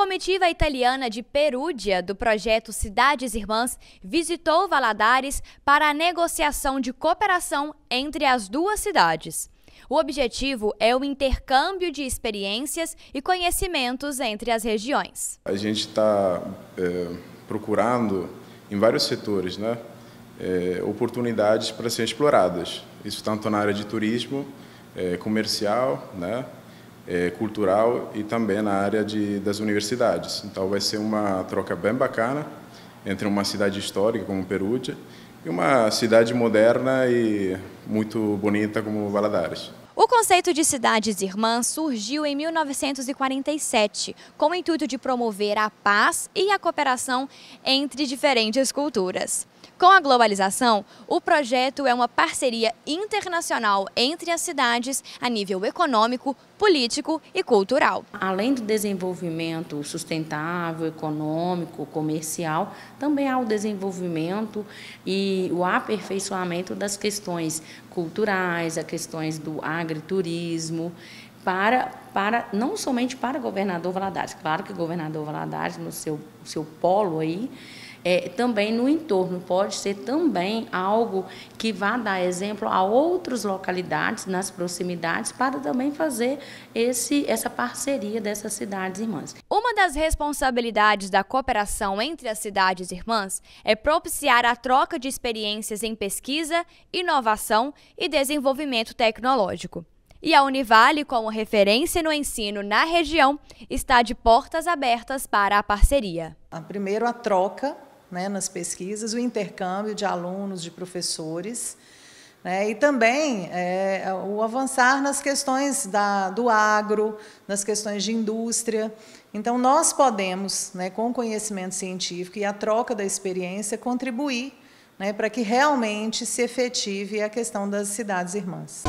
comitiva italiana de Perúdia, do projeto Cidades Irmãs, visitou Valadares para a negociação de cooperação entre as duas cidades. O objetivo é o intercâmbio de experiências e conhecimentos entre as regiões. A gente está é, procurando, em vários setores, né, é, oportunidades para serem exploradas. Isso tanto na área de turismo, é, comercial, né, é, cultural e também na área de, das universidades. Então vai ser uma troca bem bacana entre uma cidade histórica como Perugia e uma cidade moderna e muito bonita como Valadares. O conceito de cidades irmãs surgiu em 1947, com o intuito de promover a paz e a cooperação entre diferentes culturas. Com a globalização, o projeto é uma parceria internacional entre as cidades a nível econômico, político e cultural. Além do desenvolvimento sustentável, econômico, comercial, também há o desenvolvimento e o aperfeiçoamento das questões culturais, as questões do agriturismo, para, para não somente para o governador Valadares, claro que o governador Valadares, no seu, seu polo aí, é, também no entorno, pode ser também algo que vá dar exemplo a outras localidades nas proximidades para também fazer esse, essa parceria dessas cidades irmãs. Uma das responsabilidades da cooperação entre as cidades irmãs é propiciar a troca de experiências em pesquisa, inovação e desenvolvimento tecnológico. E a Univale, como referência no ensino na região, está de portas abertas para a parceria. Primeiro, a troca né, nas pesquisas, o intercâmbio de alunos, de professores, né, e também é, o avançar nas questões da, do agro, nas questões de indústria. Então, nós podemos, né, com o conhecimento científico e a troca da experiência, contribuir né, para que realmente se efetive a questão das cidades irmãs.